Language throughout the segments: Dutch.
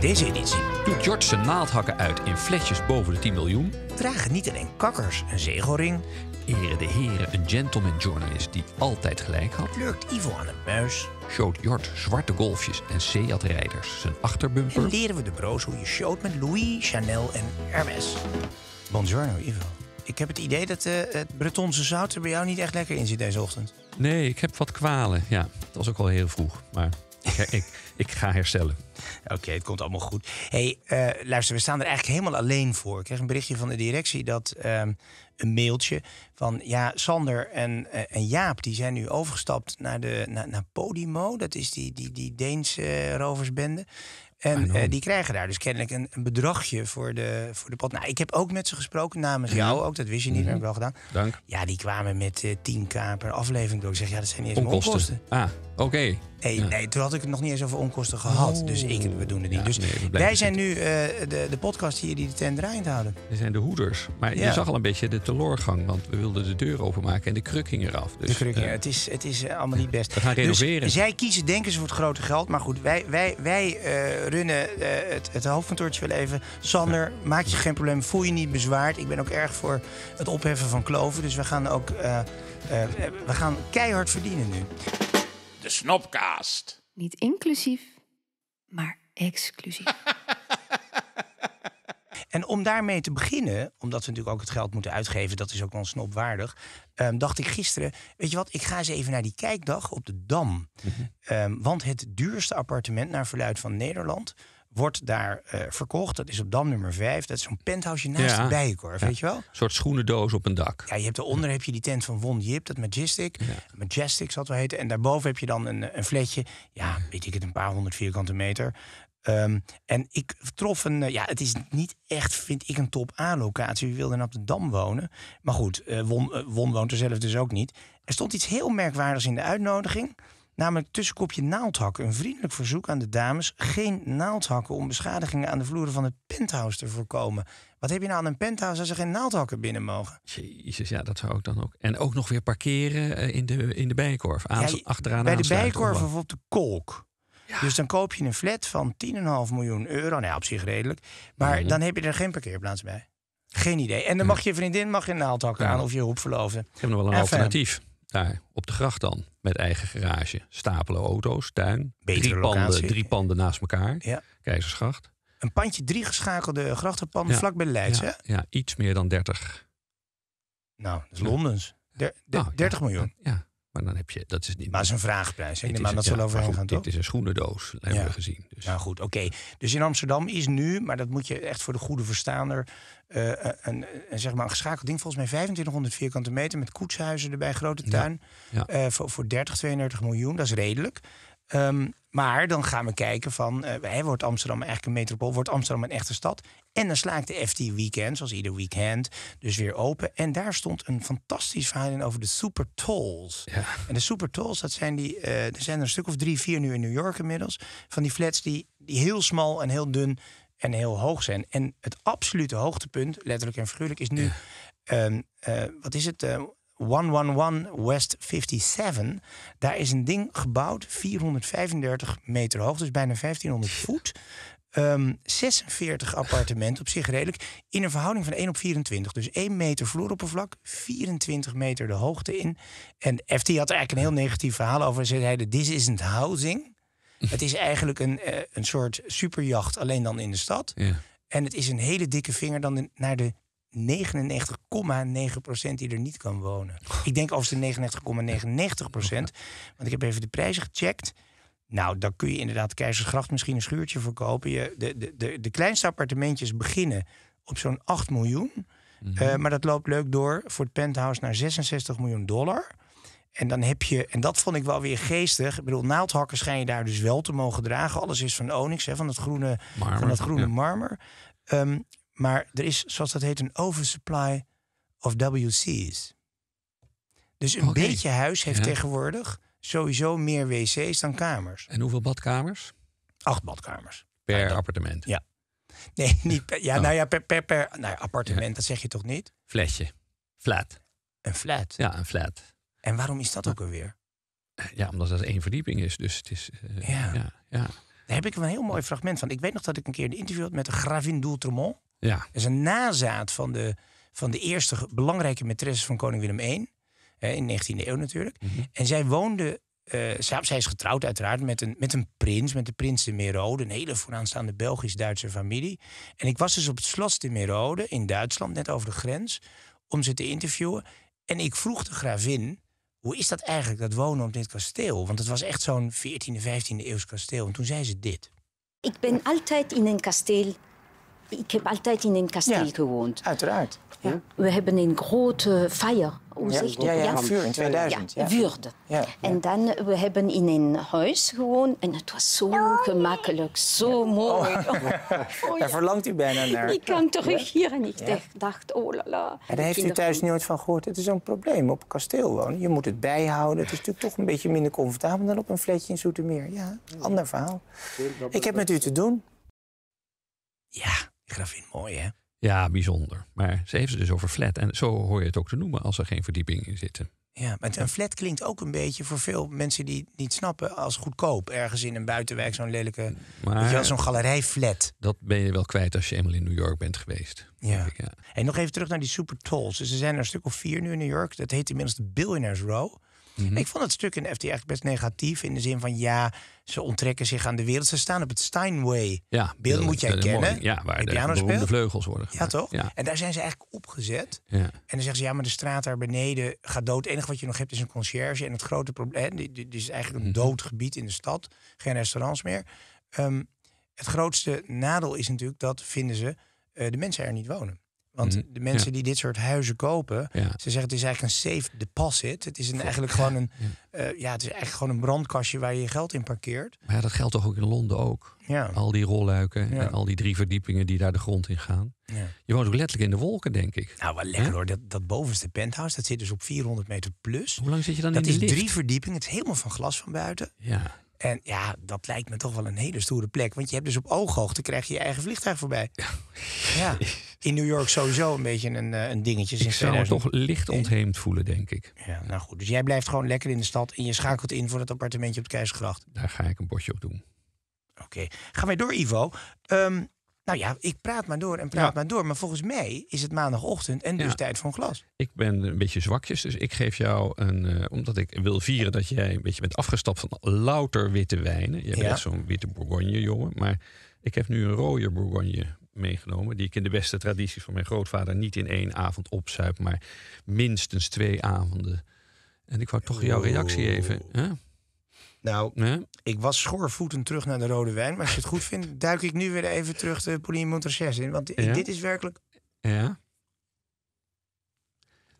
Deze editie doet George zijn naaldhakken uit in flesjes boven de 10 miljoen. Dragen niet alleen kakkers een zegelring. Eren de heren een gentleman journalist die altijd gelijk had. Lurkt Ivo aan een muis. Showt Jord zwarte golfjes en Seat-rijders zijn achterbumper. En leren we de broers hoe je shoot met Louis, Chanel en Hermes. Bonjour, Ivo. Ik heb het idee dat eh, het Bretonse zout er bij jou niet echt lekker in zit deze ochtend. Nee, ik heb wat kwalen. Ja, het was ook al heel vroeg, maar eh, ik, ik ga herstellen. Oké, het komt allemaal goed. hey, eh, luister, we staan er eigenlijk helemaal alleen voor. Ik kreeg een berichtje van de directie dat ehm, een mailtje van ja, Sander en, eh, en Jaap die zijn nu overgestapt naar, de, naar, Podimo. Dat is die, die, die Deense roversbende. En ah, nou. die krijgen daar dus kennelijk een, een, bedragje voor de, voor de pot. Nou, ik heb ook met ze gesproken namens jou ook. Dat wist je niet, mm heb wel gedaan. Dank. Ja, die kwamen met uh, 10k per aflevering door. Ik zeg, ja, dat zijn niet eens onkosten. onkosten. Ah. Oké. Hey, Nee, toen had ik het nog niet eens over onkosten gehad. Oh. Dus ik, we doen het niet. dus wij zijn nu eh, de, de podcast hier die de tent draaiend houden. We zijn de hoeders. Maar je zag al een beetje de teleurgang. Want we wilden de deur openmaken en de kruk hing eraf. Dus, de kruk. uh, het is, het is eh, allemaal niet best. We gaan dus renoveren. zij kiezen, denken ze, voor het grote geld. Maar goed, wij, wij, wij runnen het, het hoofdkantoortje wel even. Sander, maak je geen probleem. Voel je niet bezwaard. Ik ben ook erg voor het opheffen van kloven. Dus we gaan ook we gaan keihard verdienen nu de Snopcast. Niet inclusief, maar exclusief. En om daarmee te beginnen, omdat we natuurlijk ook het geld moeten uitgeven, dat is ook wel snopwaardig. Ehm, dacht ik gisteren, weet je wat, ik ga eens even naar die kijkdag op de Dam. Mhm. Ehm, want het duurste appartement naar verluid van Nederland wordt daar eh, verkocht. Dat is op dam nummer 5. Dat is zo'n penthouse naast de Bijenkorf, weet je wel? Een soort schoenendoos op een dak. Ja, je hebt daaronder heb je die tent van Won Jip, dat Majestic. Majestic zal het wel heten. En daarboven heb je dan een, een fletje. Ja, weet ik het, een paar honderd vierkante meter. Ehm, en ik trof een, eh, ja, het is niet echt, vind ik, een top A-locatie. Wie wilde in Amsterdam wonen? Maar goed, uh, eh, Won, Won woont er zelf dus ook niet. Er stond iets heel merkwaardigs in de uitnodiging. Namelijk tussenkopje naaldhakken. Een vriendelijk verzoek aan de dames geen naaldhakken om beschadigingen aan de vloeren van het penthouse te voorkomen. Wat heb je nou aan een penthouse als er geen naaldhakken binnen mogen? Jezus, ja, dat zou ik dan ook. En ook nog weer parkeren eh, in, de, in de bijenkorf. Aan, achteraan bij de bijenkorf of op de kolk. Dus dan koop je een flat van 10,5 miljoen euro. Nou, op zich redelijk. Maar mhm. dan heb je er geen parkeerplaats bij. Geen idee. En dan mag je vriendin mag je naaldhakken aan of je verloven. Ik heb nog wel een alternatief. Daar op de gracht dan, met eigen garage, stapelen auto's, tuin. drie panden, drie panden naast elkaar. Ja. Keizersgracht. Een pandje drie geschakelde grachtenpanden vlak bij Leids, Ja, iets meer dan 30. Nou, dat is Londens. De, 30 nou, miljoen. Ja. Maar dan heb je, dat is niet. Maar het is een vraagprijs. Ik neem dat ze ja, overheen gaan, toch? Dit is een schoenendoos, hebben we gezien. Dus. Nou goed, oké. Dus in Amsterdam is nu, maar dat moet je echt voor de goede verstaander, eh, eh, een, eh, zeg maar een geschakeld ding. Volgens mij 2500 vierkante meter met koetshuizen erbij, grote tuin. voor, voor 30, 32 miljoen, dat is redelijk. Um, maar dan gaan we kijken van, eh, wordt Amsterdam eigenlijk een metropool? Wordt Amsterdam een echte stad? En dan sla de FT Weekend, zoals ieder weekend, dus weer open. En daar stond een fantastisch verhaal in over de Super Tolls. Ja. En de Super Tolls, dat zijn die, eh, er zijn er een stuk of drie, vier nu in New York inmiddels. Van die flats die, die heel smal en heel dun en heel hoog zijn. En het absolute hoogtepunt, letterlijk en figuurlijk, is nu... Ehm, eh, wat is het? 111 West 57. Daar is een ding gebouwd, 435 meter hoog, dus bijna 1500 voet. Um, ehm, 46 appartementen, op zich redelijk, in een verhouding van 1 op 24. Dus 1 meter vloeroppervlak, 24 meter de hoogte in. En FT had er eigenlijk een heel negatief verhaal over. Ze zeiden, this isn't housing. Het is eigenlijk een, eh, een soort superjacht, alleen dan in de stad. En het is een hele dikke vinger dan naar de 99,9% die er niet kan wonen. Ik denk als de 99,99%, want ik heb even de prijzen gecheckt. Nou, dan kun je inderdaad Keizersgracht misschien een schuurtje verkopen. Je, de, de, de, de kleinste appartementjes beginnen op zo'n 8 miljoen. Mhm. Eh, maar dat loopt leuk door voor het penthouse naar 66 miljoen dollar. En dan heb je, en dat vond ik wel weer geestig. Ik bedoel, naaldhakkers schijn je daar dus wel te mogen dragen. Alles is van onyx, hè, van dat groene, marmer, van dat groene ja. marmer. Ehm, maar er is, zoals dat heet, een oversupply of WC's. Dus een beetje huis heeft tegenwoordig sowieso meer wc's dan kamers. En hoeveel badkamers? Acht badkamers. Per nou, appartement? Ja. Nee, niet per, ja, oh. nou ja, per, per, per nou appartement, dat zeg je toch niet? Flesje. Flat. Een flat? Ja, een flat. En waarom is dat ook alweer? Eh, ja, omdat dat één verdieping is. Dus het is. Eh, ja. ja. Daar heb ik een heel mooi fragment van. Ik weet nog dat ik een keer een interview had met de gravin d'Outremont. Ja. Dat is een nazaat van de, van de eerste belangrijke maîtresse van koning Willem I. in de 19e eeuw natuurlijk. Mhm. En zij woonde uh, zij is getrouwd uiteraard met een, met een prins, met de prins de Merode. Een hele vooraanstaande Belgisch-Duitse familie. En ik was dus op het slot de Merode in Duitsland, net over de grens, om ze te interviewen. En ik vroeg de gravin, hoe is dat eigenlijk, dat wonen op dit kasteel? Want het was echt zo'n 14e, 15e eeuws kasteel. En toen zei ze dit. Ik ben altijd in een kasteel ik heb altijd in een kasteel ja, gewoond. Uiteraard. Ja. We hebben een grote feier, Hoe zeg Ja, ja, vuur in 2000. Ja, vuurde. En dan, we hebben in een huis gewoond en het was zo oh, gemakkelijk, zo mooi. Oh. Oh. Daar verlangt u bijna naar. Ik kan terug hier en ik dacht, oh la la. En daar heeft u thuis nooit van gehoord. Het is een probleem op een kasteel wonen. Je moet het bijhouden. Het is natuurlijk toch een beetje minder comfortabel dan op een flatje in Zoetermeer. Ja, ander verhaal. Ik heb met u te doen. Ja in mooi hè? Ja, bijzonder. Maar ze heeft het dus over flat. En zo hoor je het ook te noemen als er geen verdieping in zitten. Ja, maar een flat klinkt ook een beetje voor veel mensen die het niet snappen als goedkoop. Ergens in een buitenwijk zo'n lelijke, maar, zo'n galerijflat. Dat ben je wel kwijt als je eenmaal in New York bent geweest. Ja. En nog even terug naar die super tolls. Dus er zijn er een stuk of vier nu in New York. Dat heet inmiddels de Billionaires Row. Mhm. Ik vond het stuk in FT eigenlijk best negatief. In de zin van ja, ze onttrekken zich aan de wereld. Ze staan op het Steinway. Ja, beeld moet jij kennen. Mooi, ja, waar de, de, de vleugels worden Ja, toch? En daar zijn ze eigenlijk opgezet. Ja. En dan zeggen ze, ja, maar de straat daar beneden gaat dood. Het enige wat je nog hebt is een concierge. En het grote probleem, dit is eigenlijk een mhm. dood gebied in de stad. Geen restaurants meer. Ehm, het grootste nadeel is natuurlijk dat, vinden ze, eh, de mensen er niet wonen. Want mhm. de mensen die dit soort huizen kopen, ja. ze zeggen het is eigenlijk een safe deposit. Het is een, eigenlijk gewoon een, ja. Eh, ja. het is eigenlijk gewoon een brandkastje waar je je geld in parkeert. Maar ja, dat geldt toch ook in Londen ook. Al die rolluiken en al die drie verdiepingen die daar de grond in gaan. Je woont ook letterlijk in de wolken, denk ik. Nou, wel lekker hoor. Dat, dat bovenste penthouse, dat zit dus op 400 meter plus. Hoe lang zit je dan in die lift? Dat is drie verdiepingen. Het is helemaal van glas van buiten. Ja. En ja, dat lijkt me toch wel een hele stoere plek. Want je hebt dus op ooghoogte krijg je je eigen vliegtuig voorbij. Ja. In New York sowieso een beetje een, eh, een dingetje. Ik zou me toch licht ontheemd voelen, denk ik. Ja, nou goed. Dus jij blijft gewoon lekker in de stad en je schakelt in voor het appartementje op de Keizersgracht. Daar ga ik een bordje op doen. Oké. Gaan wij door, Ivo. Um, nou ja, ik praat maar door en praat maar door. Maar volgens mij is het maandagochtend en dus tijd voor een glas. Ik ben een beetje zwakjes, dus ik geef jou een... Eh, omdat ik wil vieren dat jij een beetje bent afgestapt van louter witte wijnen. Je bent zo'n witte bourgogne, jongen. Maar ik heb nu een rode bourgogne meegenomen. Die ik in de beste tradities van mijn grootvader niet in één avond opzuip. Maar minstens twee avonden. En ik wou toch jouw reactie even... Hè? Nou, nee? ik was schoorvoetend terug naar de rode wijn. Maar als je het goed vindt, duik ik nu weer even terug de Pauline Montrachet in. Want dit is werkelijk... Ja.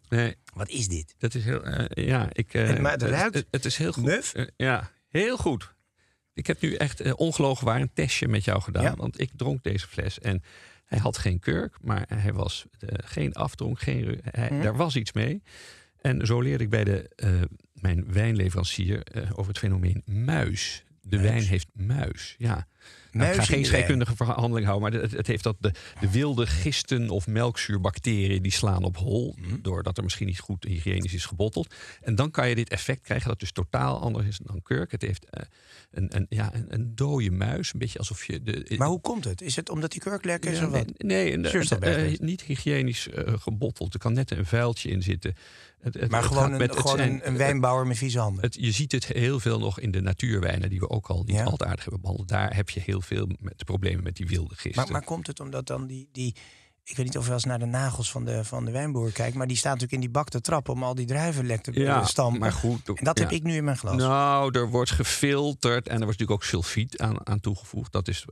Nee. Wat is dit? Dat is heel... Eh, ja, ik... Eh, het het, is heel goed. Eh, ja, heel goed. Ik heb nu echt ongelogen waar een testje met jou gedaan. Want ik dronk deze fles en... Hij had geen kurk, maar hij was geen afdronk. Geen, hm? Daar was iets mee. En zo leerde ik bij de mijn wijnleverancier eh, over het fenomeen muis. De wijn heeft muis, ja. Nou, ik ga geen scheikundige verhandeling houden, maar het, heeft dat de, wilde gisten of melkzuurbacteriën die slaan op hol, mhm. doordat er misschien niet goed hygiënisch is gebotteld. En dan kan je dit effect krijgen dat dus totaal anders is dan kurk. Het heeft eh, een, een, ja, een, dode muis, een beetje alsof je... De, eh, maar hoe komt het? Is het omdat die kurk lekker is of wat? Nee, eh, niet hygiënisch gebotteld. Er kan net een vuiltje in zitten. Het, maar gewoon, een, een, wijnbouwer met vieze handen. je ziet het heel veel nog in de natuurwijnen, die we ook al niet altijd aardig hebben behandeld. Daar heb je heel veel met problemen met die wilde gisten. Maar, maar komt het omdat dan die, die, ik weet niet of je wel eens naar de nagels van de, van de wijnboer kijkt, maar die staat natuurlijk in die bak te trappen om al die druiven lek te ja, Maar goed, en dat heb ik nu in mijn glas. Nou, er wordt gefilterd en er wordt natuurlijk ook sulfiet aan, aan toegevoegd. Dat is,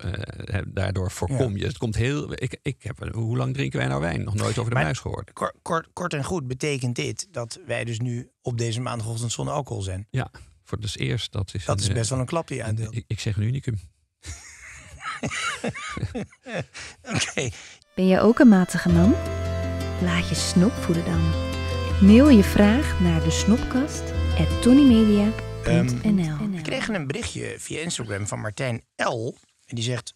eh, daardoor voorkom je. Het komt heel. Ik, ik heb, hoe lang drinken wij nou wijn? Nog nooit over de maar, muis gehoord. Kort, kort, kort en goed betekent dit dat wij dus nu op deze maandagochtend zonder alcohol zijn. Ja, voor het eerst. Dat is, dat is best eh, wel een klapje die Ik, ik zeg een unicum. Ben je ook een matige man? Laat je snop voeden dan. Mail je vraag naar de snopkast ehm, We kregen een berichtje via Instagram van Martijn L. En die zegt...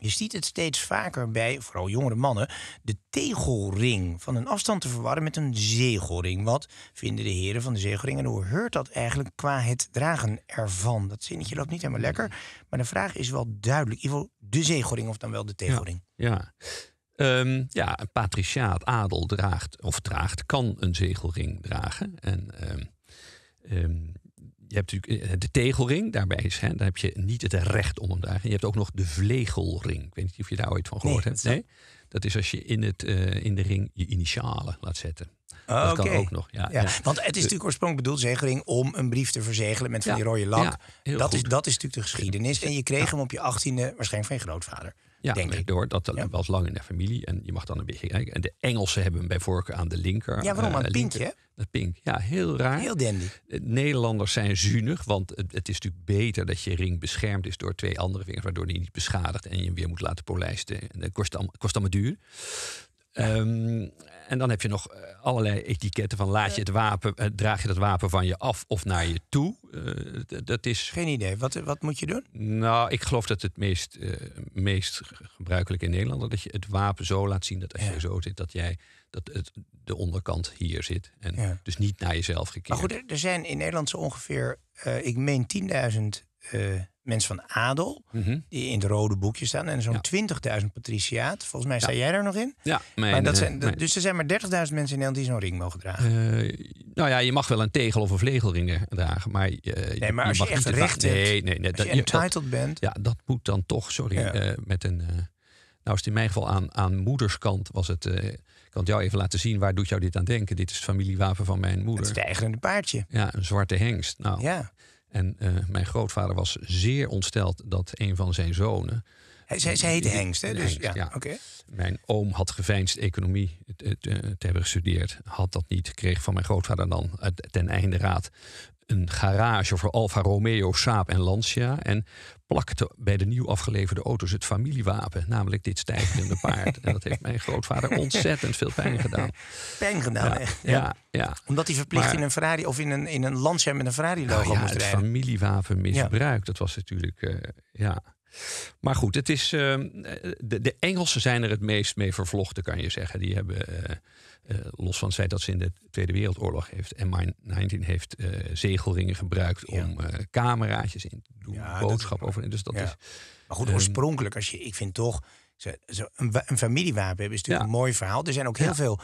Je ziet het steeds vaker bij, vooral jongere mannen, de tegelring van een afstand te verwarren met een zegelring. Wat vinden de heren van de zegelring en hoe heurt dat eigenlijk qua het dragen ervan? Dat zinnetje loopt niet helemaal lekker, maar de vraag is wel duidelijk. Ivo, de zegelring of dan wel de tegelring? Ja, ja. Ehm, ja een patriciaat adel draagt of draagt, kan een zegelring dragen. En ehm, ehm, je hebt natuurlijk eh, de tegelring, daarbij is, hè, daar heb je niet het recht om hem daar. Je hebt ook nog de vlegelring. Ik weet niet of je daar ooit van gehoord hebt. Nee, dat is als je in, het, eh, in de ring je initialen laat zetten. Ah, dat kan ook nog. Ja, ja. Want het is natuurlijk oorspronkelijk bedoeld, zegering, om een brief te verzegelen met van die rode lak. dat, is, dat is natuurlijk de geschiedenis. En je kreeg hem op je achttiende, waarschijnlijk van je grootvader. Ja, denk Door, dat eh, ja. was lang in de familie. En je mag dan een beetje. En de Engelsen hebben hem bij voorkeur aan de linker. Ja, waarom? Eh, aan uh, pinkje? dat pink. Ja, heel raar. Heel dandy. Eh, Nederlanders zijn zuinig, want het, is natuurlijk beter dat je ring beschermd is door twee andere vingers, waardoor die niet beschadigd en je hem weer moet laten polijsten. En dat kost, kost allemaal duur. Ehm, en dan heb je nog eh, allerlei etiketten van laat je het wapen, eh, draag je dat wapen van je af of naar je toe. Eh, dat is... Geen idee. Wat, wat moet je doen? Nou, ik geloof dat het meest, meest gebruikelijk in Nederland dat je het wapen zo laat zien dat als je zo zit, dat jij dat het, de onderkant hier zit. En dus niet naar jezelf gekeerd. Maar goed, er zijn in Nederland zo ongeveer, uh, ik meen 10.000 mensen van adel, mhm. die in het rode boekje staan. En zo'n 20.000 patriciaat. Volgens mij sta jij daar nog in. Ja, maar dat zijn, eh, dus er zijn maar 30.000 mensen in Nederland die zo'n ring mogen dragen. Eh, nou ja, je mag wel een tegel of een vlegelring dragen. Maar, eh, nee, maar als je, je echt recht hebt, nee, nee, nee, dat, je entitled bent. Ja, dat moet dan toch, sorry, met een... nou, is het in mijn geval aan, aan moederskant was het... ik kan jou even laten zien, waar doet jou dit aan denken? Dit is het familiewapen van mijn moeder. Het stijgerende paardje. Ja, een zwarte hengst. Nou, ja. En eh, mijn grootvader was zeer ontsteld dat een van zijn zonen. Hij, zij, zij heette Hengst, hè? Dus, ja, oké. Mijn oom had geveinsd economie te, te, hebben gestudeerd. Had dat niet. Kreeg van mijn grootvader dan ten einde raad een garage voor Alfa Romeo, Saab en Lancia. En plakte bij de nieuw afgeleverde auto's het familiewapen, namelijk dit stijgende paard. En dat heeft mijn grootvader ontzettend veel pijn gedaan. Pijn gedaan, ja, Ja. ja, Omdat hij verplicht in een Ferrari of in een, in een Lancia met een Ferrari-logo nou ja, moest rijden. het familiewapen misbruikt, dat was natuurlijk... Eh, ja. Maar goed, het is, ehm, de, de, Engelsen zijn er het meest mee vervlochten, kan je zeggen. Die hebben, eh, eh, los van het feit dat ze in de Tweede Wereldoorlog heeft... en mine 19 heeft eh, zegelringen gebruikt om cameraatjes in te doen. Ja, boodschap over. Dus dat is, maar goed, oorspronkelijk, ehm, als je, ik vind toch... een, familiewapen hebben is natuurlijk een mooi verhaal. Er zijn ook heel veel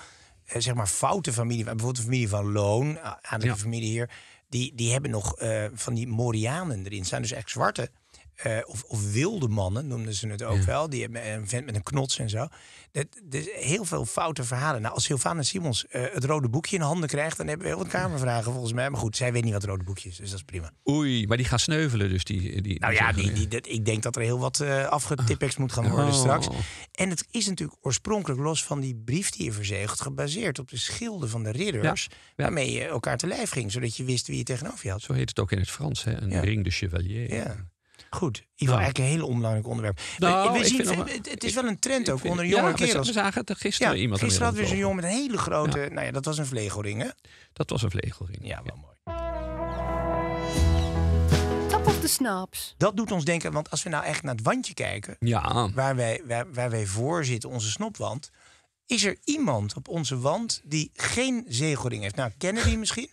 zeg maar foute familie, bijvoorbeeld de familie van Loon, aan de familie hier, die, die hebben nog van die Morianen erin zijn dus echt zwarte eh, of, of, wilde mannen noemden ze het ook wel. Die hebben een vent met een knots en zo. Dat, dus heel veel foute verhalen. Nou, als Sylvana Simons eh, het rode boekje in handen krijgt, dan hebben we heel wat kamervragen volgens mij. Maar goed, zij weet niet wat het rode boekje is, dus dat is prima. Oei, maar die gaat sneuvelen dus. Die, die, nou ja, die, die, dat, ik denk dat er heel wat uh, moet gaan worden oh. straks. En het is natuurlijk oorspronkelijk, los van die brief die je verzegelt, gebaseerd op de schilden van de ridders. waarmee je elkaar te lijf ging, zodat je wist wie je tegenover je had. Zo heet het ook in het Frans, hè? een ring de chevalier. Ja. Goed, Ivo, nou. eigenlijk een heel onbelangrijk onderwerp. Eh, nou, we zien, het, is wel een trend ook onder jonge ja, kerels. We zagen het gisteren ja, iemand. Gisteren hadden we zo'n jongen met een hele grote. Nou ja, dat was een vlegelring, hè? Dat was een vlegelring. Ja, wel mooi. Top of de snaps. Dat doet ons denken, want als we nou echt naar het wandje kijken, ja. waar, wij, waar, wij voor zitten, onze snopwand, is er iemand op onze wand die geen zegelring heeft? Nou, kennen die misschien?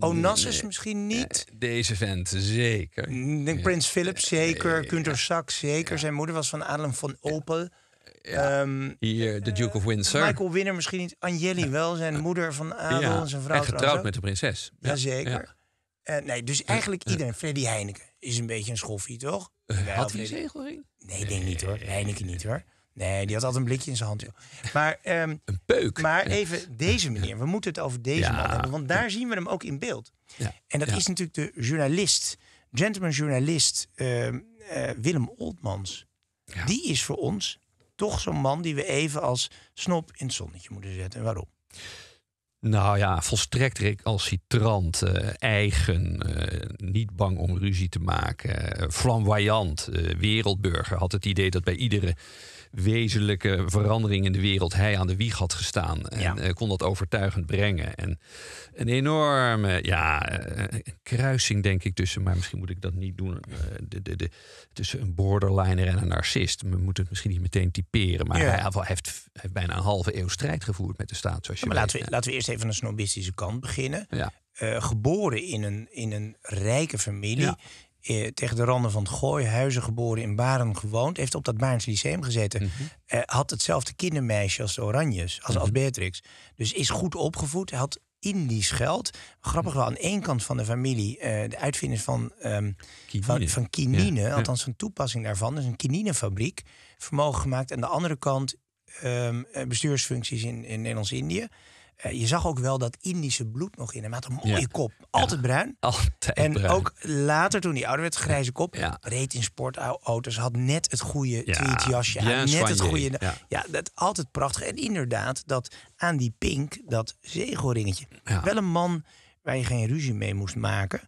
Onassis misschien niet. Deze vent, zeker. denk Prins Philip, zeker. Ja. Kunter Sachs, zeker. Zijn moeder was van Adam van Opel. Ehm, Hier, de Duke of Windsor. Michael Winner misschien niet. Angeli wel, zijn moeder van Adel en zijn vrouw. En getrouwd met de prinses. Jazeker. Uh, eh, nee, dus eigenlijk iedereen. Freddy Heineken is een beetje een schoffie, toch? Eh, had hij een zegelring? Nee, ik denk niet hoor. Heineken niet hoor. Nee, die had altijd een blikje in zijn hand. Joh. Maar, ehm, een peuk. Maar even deze meneer. We moeten het over deze man hebben. Want daar zien we hem ook in beeld. Ja. En dat is natuurlijk de journalist, gentleman journalist ehm, eh, Willem Oltmans. Die is voor ons toch zo'n man die we even als snop in het zonnetje moeten zetten. En waarom? Nou ja, volstrekt recalcitrant, uh, eh, eigen, eh, niet bang om ruzie te maken, uh, flamboyant, wereldburger. Had het idee dat bij iedere wezenlijke verandering in de wereld hij aan de wieg had gestaan. En eh, kon dat overtuigend brengen. En een enorme ja, eh, kruising, denk ik, tussen, maar misschien moet ik dat niet doen, eh, de, de, de, tussen een borderliner en een narcist. We moeten het misschien niet meteen typeren, maar hij, heeft, bijna een halve eeuw strijd gevoerd met de staat. Zoals je maar weet, laten, we, laten we eerst even aan de snobistische kant beginnen. Ja. geboren in een, in een rijke familie. Ja. Eh, tegen de randen van het Gooi, huizen geboren in Baren gewoond, heeft op dat Baarns Lyceum gezeten. Mhm. Eh, had hetzelfde kindermeisje als de Oranjes, als, als mhm. Beatrix. Dus is goed opgevoed, had Indisch geld. Grappig wel, aan één kant van de familie, eh, de uitvinders van, um, van, kinine, althans een toepassing daarvan, dus een kininefabriek, vermogen gemaakt. Aan de andere kant ehm, bestuursfuncties in, in Nederlands-Indië. Eh, je zag ook wel dat Indische bloed nog in hem. Hij had een mooie kop. Altijd bruin. Altijd en ook later, toen hij ouder werd, grijze kop. Ja. Reed in sportauto's. Had net het goede tweetjasje aan. Net het goede. Ja. dat altijd prachtig. En inderdaad, dat aan die pink, dat zegelringetje. Wel een man waar je geen ruzie mee moest maken.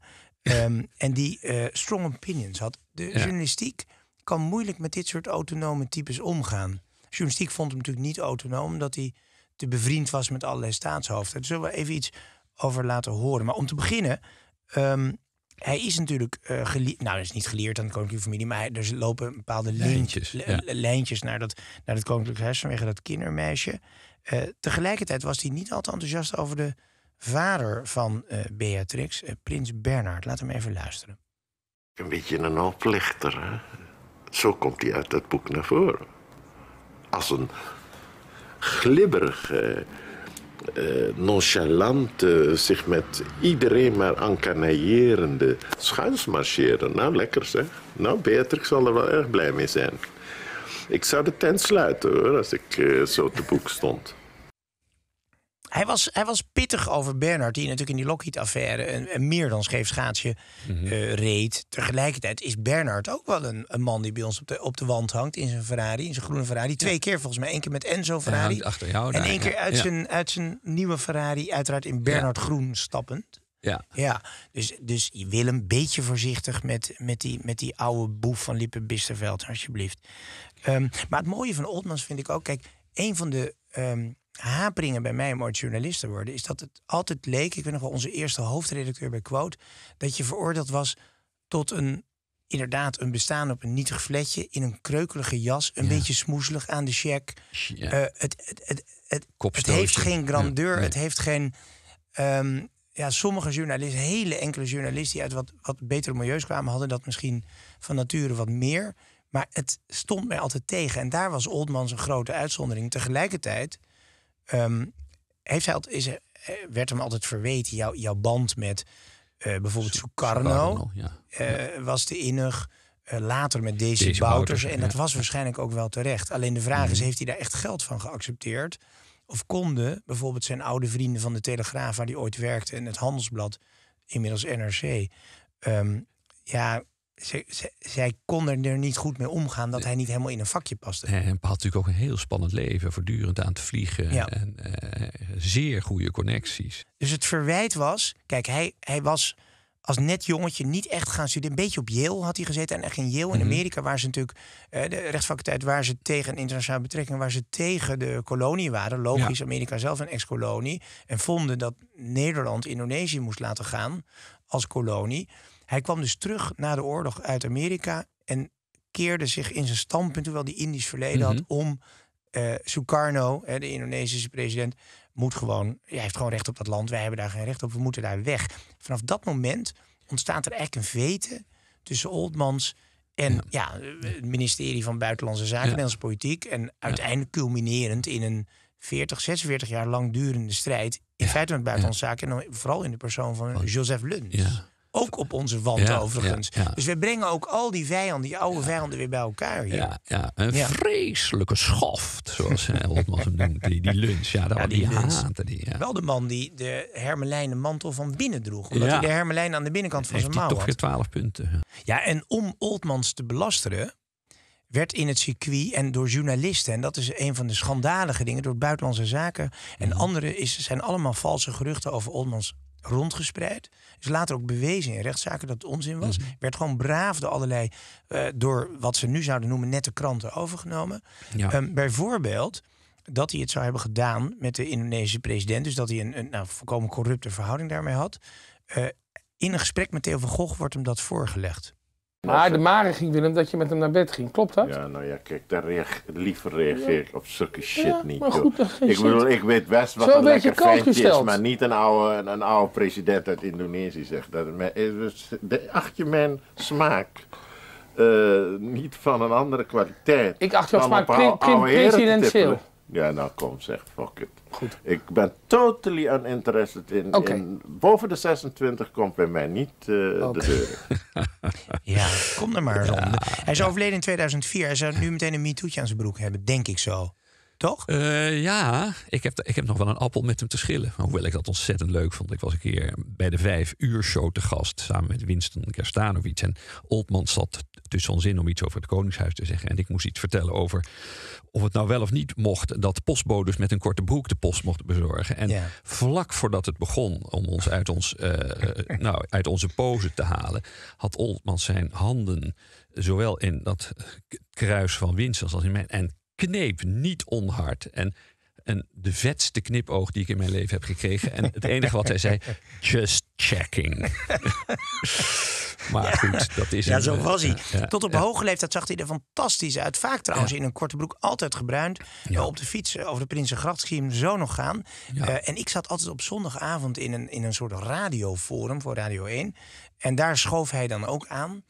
Ehm, en die uh, strong opinions had. De journalistiek kan moeilijk met dit soort autonome types omgaan. Journalistiek vond hem natuurlijk niet autonoom, omdat hij te bevriend was met allerlei staatshoofden. Daar zullen we even iets over laten horen. Maar om te beginnen, ehm, hij is natuurlijk uh, eh, geleerd. Nou, hij is niet geleerd aan de koninklijke familie, maar er lopen bepaalde lijntjes, naar, dat, naar het koninklijk huis vanwege dat kindermeisje. Eh, tegelijkertijd was hij niet al te enthousiast over de vader van eh, Beatrix, prins Bernard. Laat hem even luisteren. Een beetje een oplichter, hè? Zo komt hij uit dat boek naar voren. Als een glibberige, eh, uh, eh, nonchalante, eh, zich met iedereen maar encanaillerende schuins marcheren. Nou, lekker zeg. Nou, Beatrix zal er wel erg blij mee zijn. Ik zou de tent sluiten hoor, als ik zo te boek stond. Hij was, hij was pittig over Bernard, die natuurlijk in die Lockheed-affaire een, meer dan scheef schaatsje mhm. eh, reed. Tegelijkertijd is Bernard ook wel een, een, man die bij ons op de, op de wand hangt in zijn Ferrari, in zijn groene Ferrari. Twee keer volgens mij. Eén keer met Enzo Ferrari. en één keer uit, zijn, uit zijn nieuwe Ferrari, uiteraard in Bernard Groen stappend. Ja. ja. Dus, dus je wil een beetje voorzichtig met, met, die, met die oude boef van Lippe Bisterveld, alsjeblieft. Um, maar het mooie van Oldmans vind ik ook, kijk, een van de ehm, haperingen bij mij om ooit journalist te worden, is dat het altijd leek, ik ben nog wel onze eerste hoofdredacteur bij Quote, dat je veroordeeld was tot een inderdaad een bestaan op een nietig fletje in een kreukelige jas, een beetje smoezelig aan de check. Eh, het, het, het, het, het, heeft geen grandeur, het heeft geen. Ehm, ja, sommige journalisten, hele enkele journalisten die uit wat, wat betere milieus kwamen, hadden dat misschien van nature wat meer. Maar het stond mij altijd tegen. En daar was Oldman zo'n grote uitzondering. Tegelijkertijd Ehm, heeft hij altijd, eh, werd hem altijd verweten, jou, jouw band met eh, bijvoorbeeld Sukarno, eh, ja. was te innig. later met Daisy, Daisy Bouters. En dat was waarschijnlijk ook wel terecht. Alleen de vraag is, mhm. heeft hij daar echt geld van geaccepteerd? Of konden bijvoorbeeld zijn oude vrienden van de Telegraaf... waar die ooit werkte en het Handelsblad, inmiddels NRC... Ehm, ja, zij kon er niet goed mee omgaan dat hij niet helemaal in een vakje paste. En had natuurlijk ook een heel spannend leven, voortdurend aan het vliegen. En eh, zeer goede connecties. Dus het verwijt was, kijk, hij, hij was als net jongetje niet echt gaan studeren. Een beetje op Yale had hij gezeten. En echt in Yale in mhm. Amerika, waar ze natuurlijk uh, de rechtsfaculteit, waar ze tegen een internationale betrekking, waar ze tegen de kolonie waren. Logisch, Amerika zelf een ex-kolonie. En vonden dat Nederland Indonesië moest laten gaan als kolonie. Hij kwam dus terug na de oorlog uit Amerika en keerde zich in zijn standpunt, hoewel die Indisch verleden had, mhm. om eh, Sukarno, hè, de Indonesische president, moet gewoon, hij heeft gewoon recht op dat land, wij hebben daar geen recht op, we moeten daar weg. Vanaf dat moment ontstaat er eigenlijk een vete tussen Oldmans en ja. het ministerie van Buitenlandse Zaken, ja. Nederlandse politiek. En uiteindelijk culminerend in een 40, 46 jaar lang durende strijd. In ja. feite met Buitenlandse Zaken. En vooral in de persoon van Joseph Luns. Ja ook op onze wand overigens. Dus we brengen ook al die vijanden, die oude vijanden, weer bij elkaar. Hier. Ja, ja, een vreselijke schoft, zoals Helmans eh, hem noemt, die, die, lunch. Ja, dat, die, die haatte die. Wel de man die de hermelijnen mantel van binnen droeg. Omdat hij de hermelijn aan de binnenkant van zijn mouw had. toch weer twaalf punten. Ja, en om Oldmans te belasteren werd in het circuit en door journalisten. En dat is een van de schandalige dingen door buitenlandse zaken. En mhm. andere is, zijn allemaal valse geruchten over Oldmans rondgespreid. Is later ook bewezen in rechtszaken dat het onzin was. Mhm. Werd gewoon braaf door allerlei, eh, door wat ze nu zouden noemen nette kranten overgenomen. Ehm, bijvoorbeeld dat hij het zou hebben gedaan met de Indonesische president. Dus dat hij een, een nou, volkomen corrupte verhouding daarmee had. Eh, in een gesprek met Theo van Gogh wordt hem dat voorgelegd. Maar de mare ging Willem dat je met hem naar bed ging, klopt dat? Ja, nou ja, kijk, daar liever reageer ik op zulke shit niet. Maar goed, ik bedoel, ik weet best wat een lekker ventje is, maar niet een oude, een oude president uit Indonesië zegt dat. Eh, de, acht je mijn smaak eh, niet van een andere kwaliteit. Ik acht jouw smaak pre pre presidentieel. Ja, nou kom zeg, fuck it. Goed. Ik ben totally uninterested in... Okay. in boven de 26 komt bij mij niet eh, de deur. ja, kom er maar Hij is overleden in 2004. Hij zou nu meteen een MeToo'tje aan zijn broek hebben, denk ik zo toch? Eh, ja, ik heb, ik heb nog wel een appel met hem te schillen. Hoewel ik dat ontzettend leuk vond. Ik was een keer bij de vijf uur show te gast. Samen met Winston Kerstanovic. En Oldman zat tussen ons in om iets over het Koningshuis te zeggen. En ik moest iets vertellen over of het nou wel of niet mocht dat postbodes met een korte broek de post mochten bezorgen. En vlak voordat het begon om ons uit, ons, eh, eh, nou, uit onze pose te halen, had Oldman zijn handen zowel in dat kruis van Winston als in mijn. En kneep niet onhard. En, en de vetste knipoog die ik in mijn leven heb gekregen. En het enige wat hij zei, just checking. maar goed, dat is Ja, zo eh, was hij. Tot op ja. hoge leeftijd zag hij er fantastisch uit. Vaak trouwens in een korte broek, altijd gebruind. Eh, op de fiets eh, over de Prinsengracht zie zo nog gaan. en ik zat altijd op zondagavond in een, in een soort radioforum voor Radio 1. En daar schoof hij dan ook aan.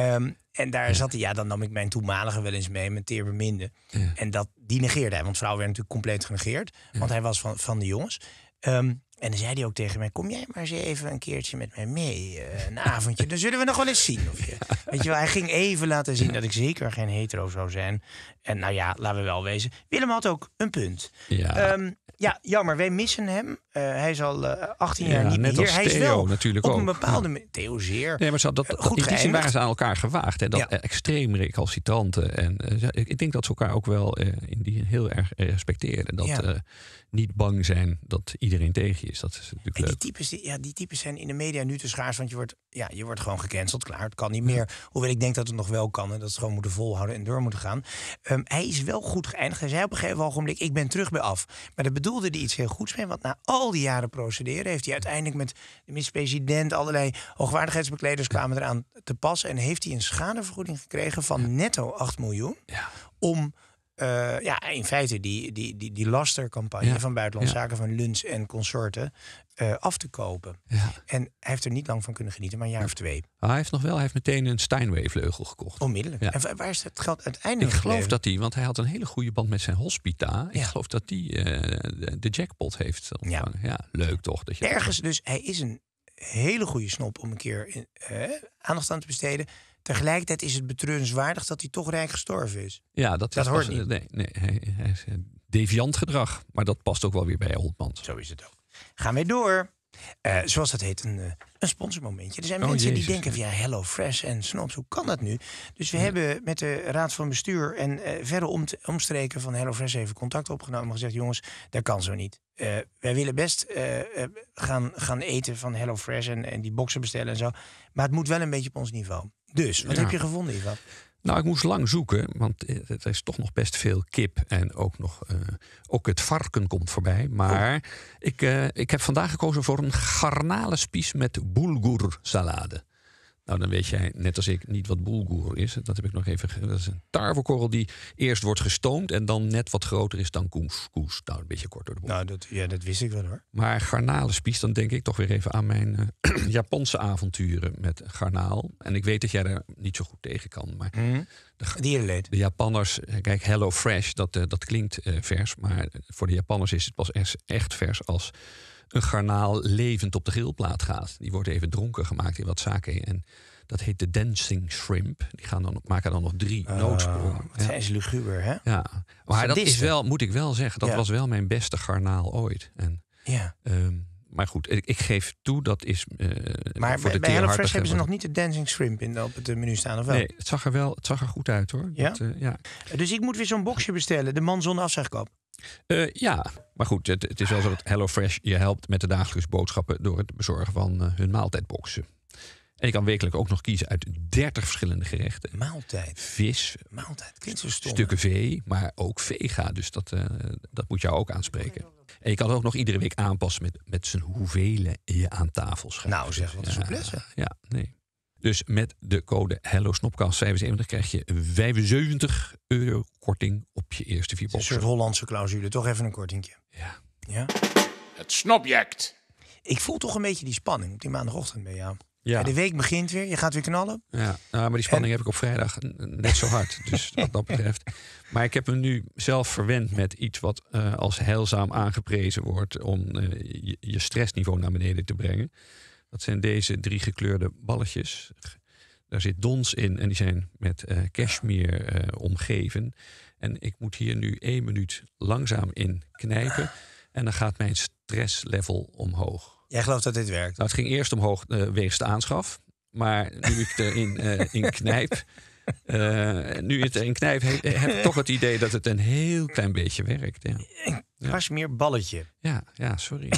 Um, en daar zat hij, ja, dan nam ik mijn toenmalige wel eens mee, mijn teerbeminde. En dat, die negeerde hij, want vrouw werd natuurlijk compleet genegeerd. Want hij was van, van de jongens. Um, en dan zei hij ook tegen mij: Kom jij maar eens even een keertje met mij mee. Eh, een avondje. Dan zullen we nog wel eens zien. Of je, weet je wel, hij ging even laten zien dat ik zeker geen hetero zou zijn. En nou ja, laten we wel wezen. Willem had ook een punt. Ja, um, ja jammer. Wij missen hem. Eh, hij is al 18 jaar ja, niet meer hier. hij is wel natuurlijk op ook. een bepaalde... Theo zeer Nee, maar dat, dat, goed in die zin waren ze aan elkaar gewaagd. Hè? Dat ja. extreem recalcitranten. En, eh, ik denk dat ze elkaar ook wel in die heel erg respecteerden. Dat niet bang zijn dat iedereen tegen je is. Dat is natuurlijk en die Types, die, ja, die types zijn in de media nu te schaars, want je wordt, ja, je wordt gewoon gecanceld. Klaar, het kan niet meer. Hoewel ik denk dat het nog wel kan en dat ze gewoon moeten volhouden en door moeten gaan. Ehm, hij is wel goed geëindigd. Hij zei op een gegeven ogenblik, ik ben terug bij af. Maar dat bedoelde hij iets heel goeds mee, want na al die jaren procederen heeft hij uiteindelijk met de minister-president, allerlei hoogwaardigheidsbekleders kwamen eraan te pas. En heeft hij een schadevergoeding gekregen van netto 8 miljoen. Ja. Om eh, ja, in feite die, die, die, die lastercampagne van Buitenlandse Zaken van Luns en consorten eh, af te kopen. Ja. En hij heeft er niet lang van kunnen genieten, maar een jaar of twee. Ah, hij heeft nog wel, hij heeft meteen een Steinway-vleugel gekocht. Onmiddellijk. En waar is het geld uiteindelijk? Ik geloof dat hij, want hij had een hele goede band met zijn hospita. Ik geloof dat die eh, de jackpot heeft ontvangen. Ja, leuk toch? Dat je Ergens, dus hij is een hele goede snop om een keer in, aandacht aan te besteden. Tegelijkertijd is het betreurenswaardig dat hij toch rijk gestorven is. Ja, dat, is, hoort niet. Nee, nee hij, hij eh, deviant gedrag. Maar dat past ook wel weer bij Holtman. Zo is het ook. Gaan we door. Eh, zoals dat heet, een, uh, een sponsormomentje. Er zijn oh, mensen die denken van ja Hello Fresh en snap hoe kan dat nu? Dus we hebben met de raad van bestuur en eh, verder omstreken van Hello Fresh even contact opgenomen en gezegd, jongens, dat kan zo niet. wij willen best gaan, gaan eten van Hello Fresh en, die boxen bestellen en zo, maar het moet wel een beetje op ons niveau. Dus, wat heb je gevonden, Ivan? Nou, ik moest lang zoeken, want eh, het is toch nog best veel kip. En ook, nog, eh, ook het varken komt voorbij. Maar oh. ik, eh, ik heb vandaag gekozen voor een garnalenspies met bulgur salade. Nou, dan weet jij, net als ik, niet wat boelgoer is. Dat heb ik nog even. Dat is een tarwekorrel die eerst wordt gestoomd en dan net wat groter is dan couscous. Nou, een beetje kort door de bocht. Nou, dat, ja, dat wist ik wel hoor. Maar garnalenspies, dan denk ik toch weer even aan mijn eh, Japanse avonturen met garnaal. En ik weet dat jij daar niet zo goed tegen kan. Maar hm? de, De Japanners, eh, kijk, Hello Fresh, dat, eh, dat klinkt vers. Maar voor de Japanners is het pas echt vers als een garnaal levend op de grillplaat gaat. Die wordt even dronken gemaakt in wat sake. En dat heet de dancing shrimp. Die gaan dan, maken dan nog drie uh, ah, noodsporen. Het ja. is luguber, hè? Ja. Maar dat is wel, moet ik wel zeggen, dat was wel mijn beste garnaal ooit. En, ja. Ehm, maar goed, ik, ik, geef toe, dat is. Uh, maar voor bij, de bij hebben ze nog niet de dancing shrimp in op het eh, menu staan, of wel? Nee, het zag er wel, het zag er goed uit hoor. Ja? Dat, eh, ja. Dus ik moet weer zo'n boxje bestellen, de man zonder afzegkoop. Eh, ja, maar goed, het, het, is wel zo dat HelloFresh je helpt met de dagelijkse boodschappen door het bezorgen van eh, hun maaltijdboxen. En je kan wekelijk ook nog kiezen uit 30 verschillende gerechten. Maaltijd. Vis. Maaltijd Stukken vee, maar ook vega. Dus dat, eh, dat moet jou ook aanspreken. En je kan het ook nog iedere week aanpassen met, met z'n hoeveel je aan tafel schrijft. Nou zeg, wat een ja, souplesse. Ja, nee. Dus met de code Hello 75 krijg je 75 euro korting op je eerste vier boxen. Een soort Hollandse clausule, toch even een kortingje. Ja. ja? Het snobject. Ik voel toch een beetje die spanning op die maandagochtend bij jou. Ja. de week begint weer, je gaat weer knallen. Ja, nou, maar die spanning heb ik op vrijdag net zo hard. dus wat dat betreft. Maar ik heb hem nu zelf verwend met iets wat eh, als heilzaam aangeprezen wordt om eh, je stressniveau naar beneden te brengen. Dat zijn deze drie gekleurde balletjes. Daar zit dons in en die zijn met eh, cashmere eh, omgeven. En ik moet hier nu één minuut langzaam in knijpen. En dan gaat mijn stresslevel omhoog. Jij gelooft dat dit werkt? Nou, het ging eerst omhoog uh, wegens de aanschaf. Maar nu ik erin in knijp. Uh, nu het in knijp heb, ik toch het idee dat het een heel klein beetje werkt. Ja. Een ja. balletje. Ja, ja sorry.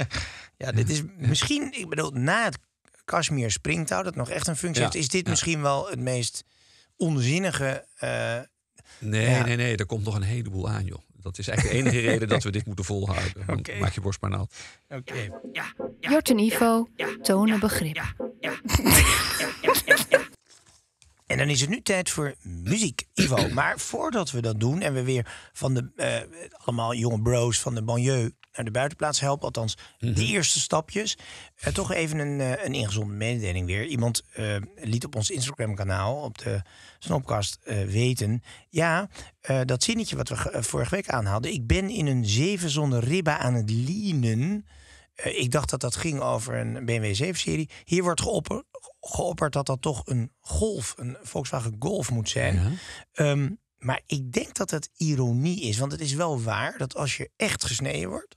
Ja, mhm. dit is misschien, ik bedoel, na het Kashmir springtouw, dat nog echt een functie heeft, is dit misschien wel het meest onzinnige. Eh, nee, nee, nee, er komt nog een heleboel aan, joh. Dat is eigenlijk de enige reden dat we dit moeten volhouden. Maak je borst maar nat. Oké. Okay. Jorten Ivo, tonen begrip. En dan is het nu tijd voor muziek, Ivo. Maar voordat we dat doen en we weer van de eh, allemaal jonge bros van de banlieue naar de buitenplaats helpen, althans de mhm. eerste stapjes, eh, toch even een, uh, een ingezonde mededeling weer. Iemand liet op ons Instagram-kanaal, op de Snopcast, weten: ja, dat zinnetje wat we vorige week aanhaalden, ik ben in een zeven zonder ribba aan het lienen. Eh, ik dacht dat dat ging over een BMW 7-serie. Hier wordt geopperd dat dat toch een Golf, een Volkswagen Golf moet zijn. Ehm, maar ik denk dat dat ironie is. Want het is wel waar dat als je echt gesneden wordt...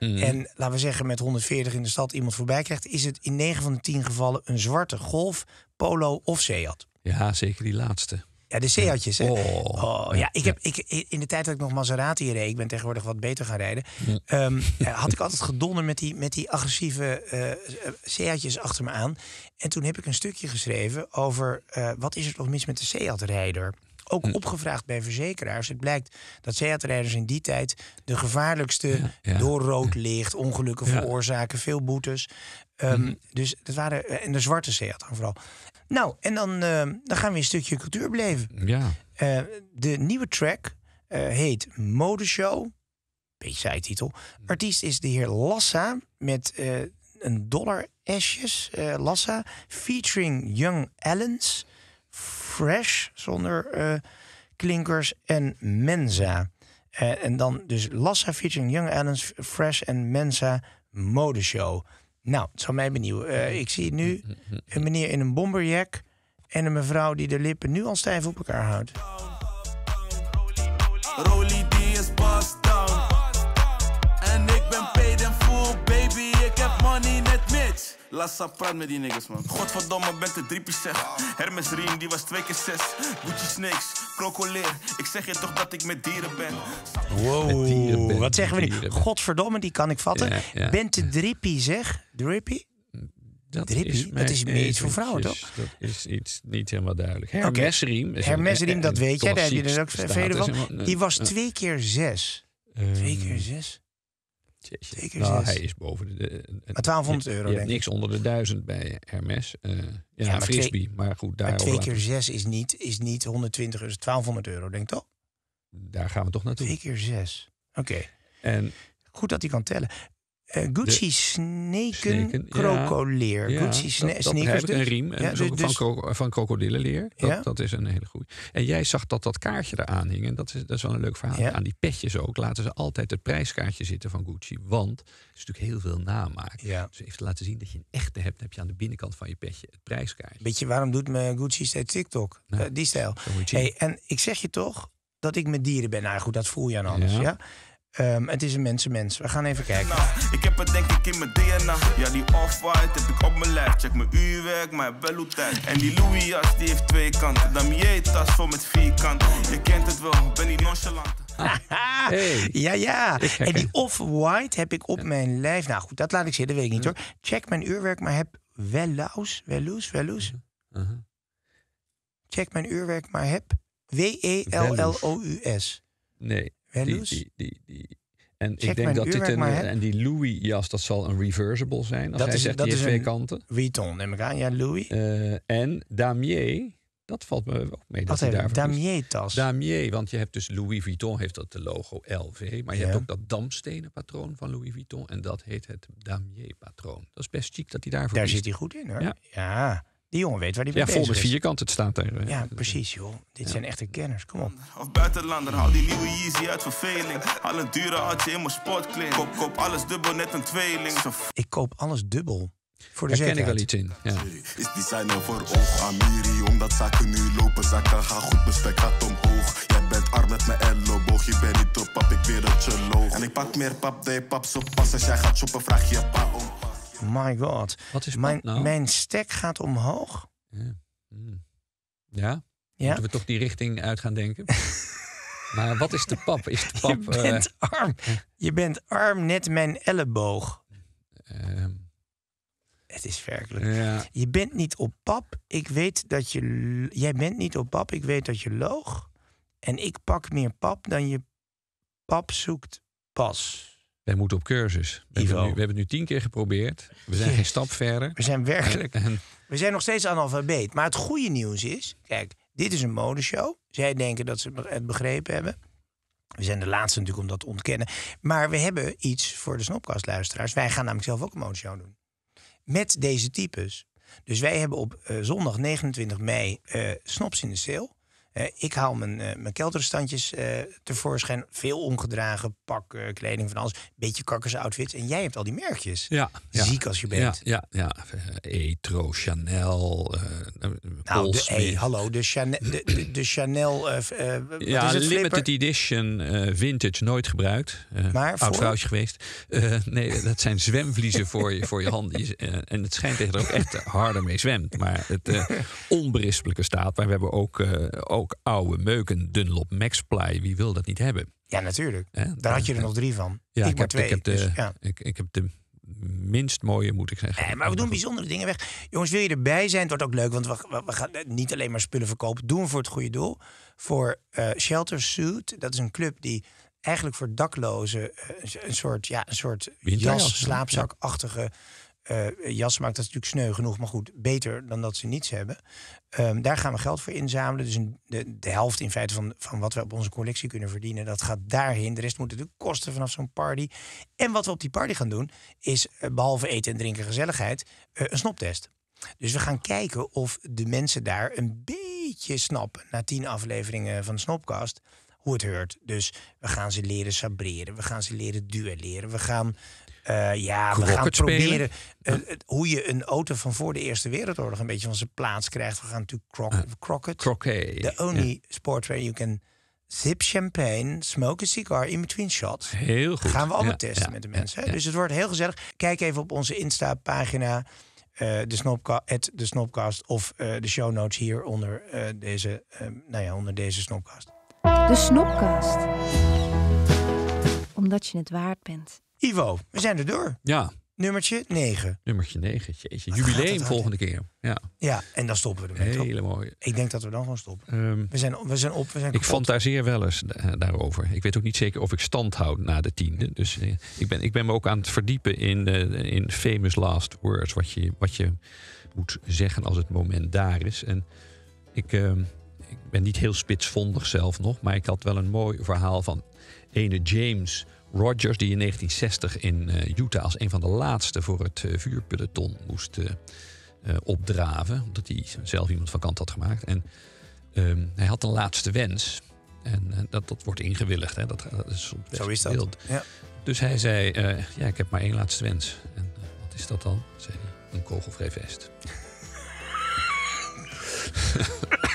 Mhm. en laten we zeggen met 140 in de stad iemand voorbij krijgt... is het in 9 van de 10 gevallen een zwarte Golf, Polo of Seat. Ja, zeker die laatste. Ja, de Seatjes. Oh. oh. ja, ik heb, ik, in de tijd dat ik nog Maserati reed, ik ben tegenwoordig wat beter gaan rijden, ja. Ehm, eh, had ik altijd gedonnen met die, met die agressieve uh, Seatjes achter me aan. En toen heb ik een stukje geschreven over eh, wat is er nog mis met de Seat-rijder? ook hm. opgevraagd bij verzekeraars. Het blijkt dat Seat-rijders in die tijd de gevaarlijkste door rood licht, ongelukken veroorzaken, veel boetes. Ehm, hm. Dus dat waren en de zwarte Seat dan vooral. Nou, en dan, eh, dan gaan we een stukje cultuur beleven. Ja. Eh, de nieuwe track uh, heet Modeshow. Beetje titel. Artiest is de heer Lassa met een dollar ashes. Lassa featuring Young Allens, Fresh zonder klinkers en Mensa. en dan dus Lassa featuring Young Allens, Fresh en Mensa Modeshow. Nou, het zal mij benieuwen. Eh, ik zie nu een meneer in een bomberjack en een mevrouw die de lippen nu al stijf op elkaar houdt. Laat sap praat met die niggas, man. Godverdomme, bent de driepie zeg. Hermes Riem, die was twee keer zes. Gucci Snakes, krokoleer. Ik zeg je toch dat ik met dieren ben. Wow, dieren ben. wat zeggen we nu? Godverdomme, die kan ik vatten. Bent de drippie zeg. Drippie? Dat is, dat is meer iets voor vrouwen, toch? Dat is iets niet helemaal duidelijk. Hermesriem. Okay. Riem, dat weet je. Daar heb je dus ook vele van. Die was twee keer zes. twee keer ehm, zes? Zeker nou, hij is boven de... de, de maar 1200 euro, denk ik. niks onder de 1000 bij Hermes. Uh, ja, ja, maar Frisbee, twee, maar goed, daar... Maar twee keer zes is niet, is niet 120 euro, is 1200 euro, denk ik toch? Daar gaan we toch naartoe. Twee keer zes, oké. Okay. En Goed dat hij kan tellen. Eh, Gucci sneken, krokoleer. Gucci sne dat, sneakers. Een dus- riem dus- van, dus- eh, van krokodillenleer. Dat, is een hele goede. En jij zag dat dat kaartje eraan hing. En dat is, dat is wel een leuk verhaal. Aan die petjes ook laten ze altijd het prijskaartje zitten van Gucci. Want het is natuurlijk heel veel namaak. Dus even laten zien dat je een echte hebt, heb je aan de binnenkant van je petje het prijskaartje. Weet je waarom doet me Gucci steeds TikTok? Eh, die stijl. Hey, en ik zeg je toch dat ik met dieren ben. Nou goed, dat voel je aan alles. ja? Ehm, het is een mensenmens. We gaan even kijken. Nou, ik heb het denk ik in mijn DNA. Ja, die off-white heb ik op mijn lijf. Check mijn uurwerk, maar wel En die Louis die heeft twee kanten. Damier tas vol met kanten. Je kent het wel, ben niet nonchalant. Hey. Ja, ja. En die off-white heb ik op mijn lijf. Nou goed, dat laat ik zitten, weet ik niet hoor. Check mijn uurwerk, maar heb wellous, wellous, wellous. Mhm. Mhm. Check mijn uurwerk, maar heb W-E-L-L-O-U-S. Nee. Die, die, En Check ik denk dat dit een. En eh, die Louis-jas, dat zal een reversible zijn. dat hij is, zegt, die twee kanten. Vuitton, neem ik aan. Ja, Louis. Eh, en Damier. Dat valt me ook mee. Dat is een Damier-tas. Damier, want je hebt dus Louis Vuitton heeft dat de logo LV. Maar je hebt ook dat damstenen patroon van Louis Vuitton. En dat heet het Damier-patroon. Dat is best chic dat hij daarvoor Daar zit hij goed in hè? Ja. ja. Die jongen weet waar die ja, mee bezig vol met vierkant, het staat tegen. Ja, precies joh. Dit ja. zijn echte kenners, kom op. Of buitenlander, haal die nieuwe Yeezy uit verveling. Alle een dure atje in mijn sportkleding. Koop, koop alles dubbel, net een tweeling. Ik koop alles dubbel. Voor de Daar ken ik wel iets in. Ja. Is designer voor oog Amiri, omdat zaken nu lopen. Zakken gaan goed, bestek gaat omhoog. Jij bent arm met mijn elleboog. Je bent niet op pap, ik weet dat je loog. En ik pak meer pap dan pap zo pas. Als jij gaat shoppen, vraag je pa My god. Wat is mijn, nou? mijn stek gaat omhoog. Hmm. Ja. Moeten we toch die richting uit gaan denken? maar wat is de pap? Is de pap je bent eh, arm. Je bent arm net mijn elleboog. Ehm. het is werkelijk. Je bent niet op pap. Ik weet dat je. Jij bent niet op pap. Ik weet dat je loog. En ik pak meer pap dan je pap zoekt pas. Wij moeten op cursus. We hebben, nu, we hebben, het nu tien keer geprobeerd. We zijn geen stap verder. We zijn werkelijk. we zijn nog steeds analfabeet. Maar het goede nieuws is: kijk, dit is een modeshow. Zij denken dat ze het begrepen hebben. We zijn de laatste natuurlijk om dat te ontkennen. Maar we hebben iets voor de snopkastluisteraars. Wij gaan namelijk zelf ook een modeshow doen. Met deze types. Dus wij hebben op eh, zondag 29 mei uh, Snops in de Sale. Eh, ik haal mijn, uh, mijn kelderstandjes eh, tevoorschijn. Veel ongedragen pak, kleding van alles. Beetje kakkersoutfits. En jij hebt al die merkjes. Ja, Ziek als je bent. Ja, ja, Etro, Chanel. nou, de, hallo. De Chanel. De, Chanel ja, is het, limited edition. vintage, nooit gebruikt. maar voor... vrouwtje geweest. nee, dat zijn zwemvliezen voor, je, voor je handen. en het schijnt dat ook echt harder mee zwemt. Maar het onberispelijke staat. Maar we hebben ook ook oude meuken Dunlop Max Wie wil dat niet hebben? Ja, natuurlijk. Daar had je er nog drie van. Ja, ik, heb, twee. Ik heb, de, dus, ja. ik, heb de minst mooie, moet ik zeggen. Nee, maar we doen bijzondere dingen weg. Jongens, wil je erbij zijn? Het wordt ook leuk, want we, gaan niet alleen maar spullen verkopen. Doen voor het goede doel. Voor eh, Shelter Suit, dat is een club die eigenlijk voor daklozen eh, een soort, ja, een soort jas, slaapzakachtige eh, jas maakt dat natuurlijk sneu genoeg, maar goed, beter dan dat ze niets hebben. Ehm, daar gaan we geld voor inzamelen. Dus de, de helft in feite van, van wat we op onze collectie kunnen verdienen, dat gaat daarheen. De rest moeten de kosten vanaf zo'n party. En wat we op die party gaan doen, is eh, behalve eten en drinken gezelligheid, eh, een snoptest. Dus we gaan kijken of de mensen daar een beetje snappen na tien afleveringen van de hoe het heurt. Dus we gaan ze leren sabreren, we gaan ze leren duelleren, we gaan eh, ja, we gaan proberen eh, hoe je een auto van voor de Eerste Wereldoorlog een beetje van zijn plaats krijgt. We gaan natuurlijk croc croquet. Croquet. The only sport where you can zip champagne, smoke a cigar in between shots. Heel goed. Gaan we allemaal testen met de mensen. dus het wordt heel gezellig. Kijk even op onze Insta-pagina. Eh, de, snopka Snopcast of de show notes hier onder, deze, nou ja, onder deze Snopcast. De Snopcast. Omdat je het waard bent. Ivo, we zijn er door. Ja. Nummertje 9. Nummertje 9. jubileum volgende keer. Ja. ja, en dan stoppen we ermee. Hele mooie. Ik denk dat we dan gewoon stoppen. Ehm, we, zijn, we zijn op, we zijn Ik fantaseer wel eens eh, daarover. Ik weet ook niet zeker of ik stand houd na de tiende. Dus eh, ik, ben, ik ben me ook aan het verdiepen in, eh, in famous last words. Wat je, wat je moet zeggen als het moment daar is. En ik, ehm, ik ben niet heel spitsvondig zelf nog. Maar ik had wel een mooi verhaal van ene James Rogers, die in 1960 in eh, Utah als een van de laatste voor het eh, vuurpeloton moest eh, opdraven. Omdat hij zelf iemand vakant had gemaakt. En ehm, hij had een laatste wens. En dat, dat wordt ingewilligd. Hè? Dat, is Zo is dat. Ja. Dus hij zei, ja, ik heb maar één laatste wens. En wat is dat dan? Zei hij, een kogelvrij vest.